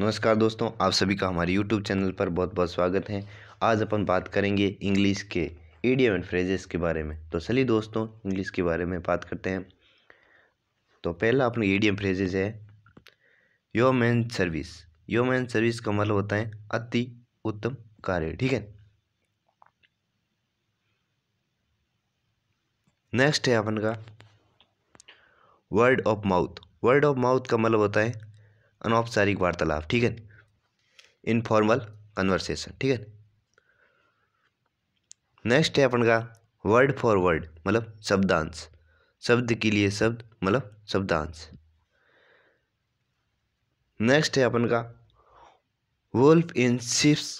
नमस्कार दोस्तों आप सभी का हमारे यूट्यूब चैनल पर बहुत बहुत स्वागत है आज अपन बात करेंगे इंग्लिश के एडियम एंड फ्रेजेस के बारे में तो चलिए दोस्तों इंग्लिश के बारे में बात करते हैं तो पहला अपने ईडियम फ्रेजेस है yeoman service yeoman service का मतलब होता है अति उत्तम कार्य ठीक है नेक्स्ट है अपन का word of mouth word of mouth का मतलब होता है अनौपचारिक वार्तालाप ठीक है इनफॉर्मल कन्वर्सेशन ठीक है नेक्स्ट है अपन का वर्ड फॉर वर्ड मतलब शब्दांश शब्द के लिए शब्द मतलब शब्दांश नेक्स्ट है अपन का वुल्फ इन सिप्स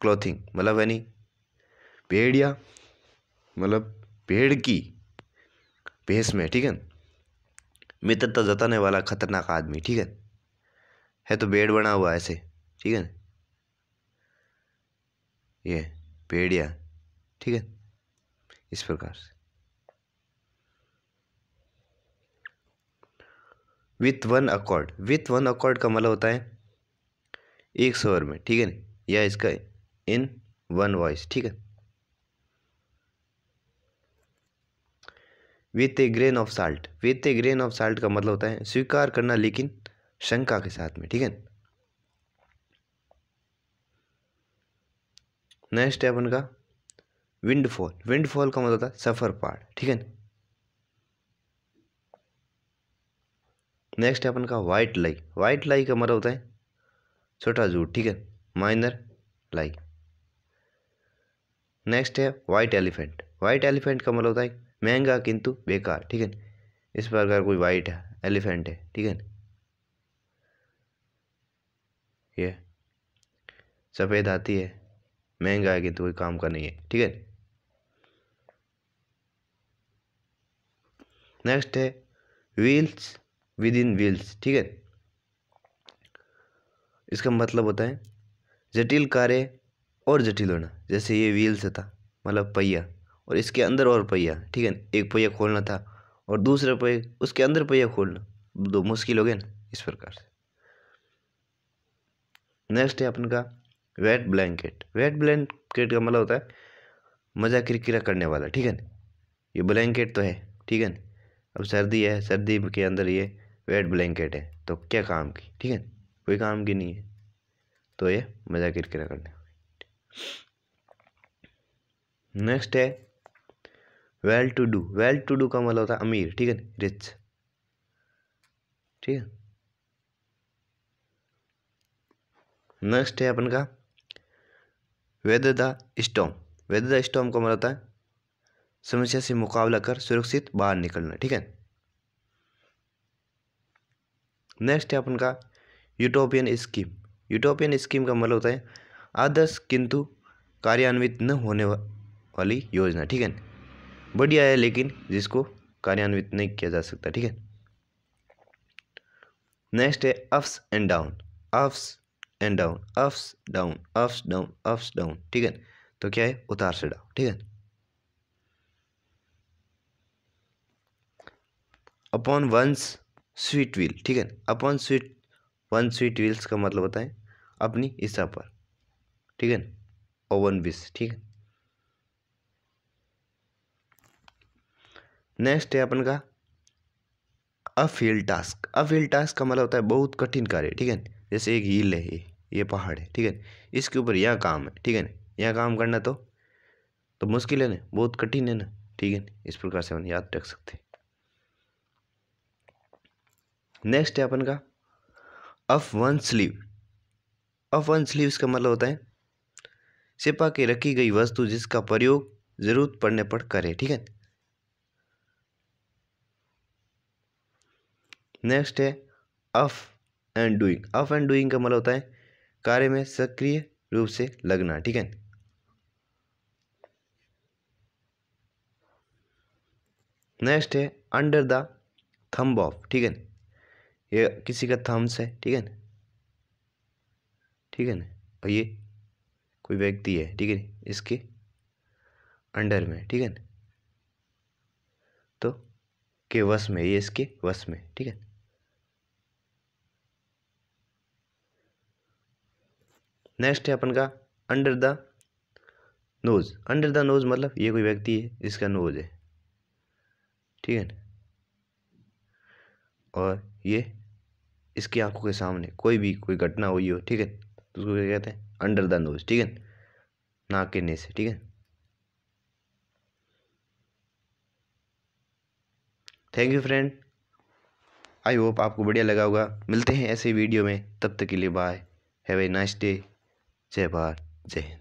क्लॉथिंग मतलब यानी भेड़िया या मतलब भेड़ की भेस में ठीक है मित्रता जताने वाला खतरनाक आदमी ठीक है है तो बेड़ बना हुआ ऐसे ठीक है ना ये पेड़ या ठीक है इस प्रकार से with one accord with one accord का मतलब होता है एक स्वर में ठीक है ना या इसका इन वन वॉइस ठीक है with a grain of salt with a grain of salt का मतलब होता है स्वीकार करना लेकिन शंका के साथ में ठीक है नेक्स्ट है अपन का विंडफॉल विंडफॉल का मतलब होता है सफर पार्ट ठीक है नेक्स्ट है अपन का वाइट लाई वाइट लाई का मतलब होता है छोटा जूट ठीक है माइनर लाई नेक्स्ट है वाइट एलिफेंट वाइट एलिफेंट का मतलब होता है महंगा किंतु बेकार ठीक है इस प्रकार कोई वाइट एलिफेंट है ठीक है ये सफ़ेद आती है महंगा आएगी तो कोई काम का नहीं है ठीक है नेक्स्ट है व्हील्स विद इन व्हील्स ठीक है इसका मतलब होता है जटिल कार्य और जटिल होना जैसे ये व्हील्स था मतलब पहिया और इसके अंदर और पहिया ठीक है एक पहिया खोलना था और दूसरा पहिया उसके अंदर पहिया खोलना दो मुश्किल हो गया ना इस प्रकार से नेक्स्ट है अपन का वेट ब्लैंकेट वेट ब्लैंकेट का मतलब होता है मज़ा किरकिरा करने वाला ठीक है ना ये ब्लैंकेट तो है ठीक है ना अब सर्दी है सर्दी के अंदर ये वेट ब्लैंकेट है तो क्या काम की ठीक है कोई काम की नहीं है तो ये मज़ा किरकिरा करने नेक्स्ट है well to do well to do का मतलब होता है अमीर ठीक है रिच ठीक है नेक्स्ट है अपन का weather the storm weather the storm को होता है समस्या से मुकाबला कर सुरक्षित बाहर निकलना ठीक है नेक्स्ट है अपन का यूटोपियन स्कीम यूटोपियन स्कीम का मतलब होता है आदर्श किंतु कार्यान्वित न होने वाली योजना ठीक है बढ़िया है लेकिन जिसको कार्यान्वित नहीं किया जा सकता ठीक है नेक्स्ट है ups and down ups and down ups down ups down ups down ठीक है तो क्या है उतार से डाउन ठीक है अपॉन वंस स्वीट व्हील ठीक है upon sweet one sweet wills का मतलब होता है अपनी इच्छा पर ठीक है ओवन वन ठीक है नेक्स्ट है अपन का अफील्ड टास्क अफील्ड टास्क का मतलब होता है बहुत कठिन कार्य ठीक है जैसे एक हील है ये ये पहाड़ है ठीक है इसके ऊपर यह काम है ठीक है ना यह काम करना तो तो मुश्किल है ना बहुत कठिन है ना ठीक है इस प्रकार से अपन याद रख सकते नेक्स्ट है अपन का up one sleeve up one sleeve इसका मतलब होता है सिपा के रखी गई वस्तु जिसका प्रयोग जरूरत पड़ने पर करे ठीक है नेक्स्ट है up and doing up and doing का मतलब होता है कार्य में सक्रिय रूप से लगना ठीक है नेक्स्ट है अंडर द थम्ब ऑफ ठीक है ये किसी का थम्स है ठीक है ठीक है ना और ये कोई व्यक्ति है ठीक है इसके अंडर में ठीक है तो के वश में ये इसके वश में ठीक है नेक्स्ट है अपन का under the nose under the nose मतलब ये कोई व्यक्ति है इसका नोज है ठीक है और ये इसकी आंखों के सामने कोई भी कोई घटना हुई हो ठीक है तो उसको क्या कहते हैं अंडर द नोज ठीक है नाक के नीचे ठीक है thank you friend I hope आपको बढ़िया लगा होगा मिलते हैं ऐसे वीडियो में तब तक के लिए bye have a nice day Cebar Zehn